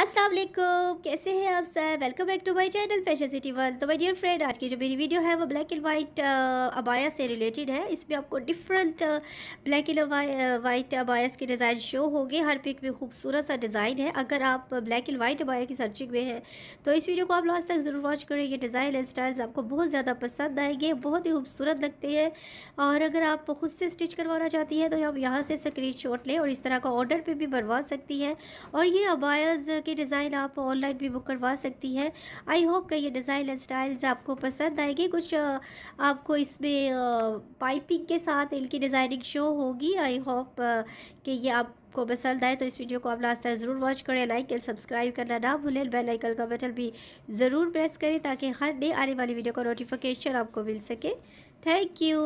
अस्सलाम कैसे हैं आप sir welcome back to my channel fashion city world तो माय डियर फ्रेंड आज की जो मेरी वीडियो है वो ब्लैक एंड वाइट अबाया से रिलेटेड है इसमें आपको डिफरेंट ब्लैक एंड वाइट अबायास के डिज़ाइन शो होंगे हर पिक में खूबसूरत सा डिज़ाइन है अगर आप ब्लैक एंड वाइट अबाया की सर्चिंग में है तो इस वीडियो को आप लास्ट तक ज़रूर वॉच करें ये डिज़ाइन एंड स्टाइल्स आपको बहुत ज़्यादा पसंद आएंगे बहुत ही खूबसूरत लगते हैं और अगर आप खुद से स्टिच करवाना चाहती है तो आप यहाँ से स्क्रीन लें और इस तरह का ऑर्डर पर भी बनवा सकती है और ये अबायाज़ ये डिज़ाइन आप ऑनलाइन भी बुक करवा सकती है आई होप कि ये डिज़ाइन एंड स्टाइल्स आपको पसंद आएगी कुछ आपको इसमें पाइपिंग के साथ इनकी डिज़ाइनिंग शो होगी आई होप कि ये आप आपको पसंद आए तो इस वीडियो को आप लास्ट तक ज़रूर वॉच करें लाइक एंड सब्सक्राइब करना ना भूलें बेल आइकन का बटन भी ज़रूर प्रेस करें ताकि हर डे आने वाली वीडियो का नोटिफिकेशन आपको मिल सके थैंक यू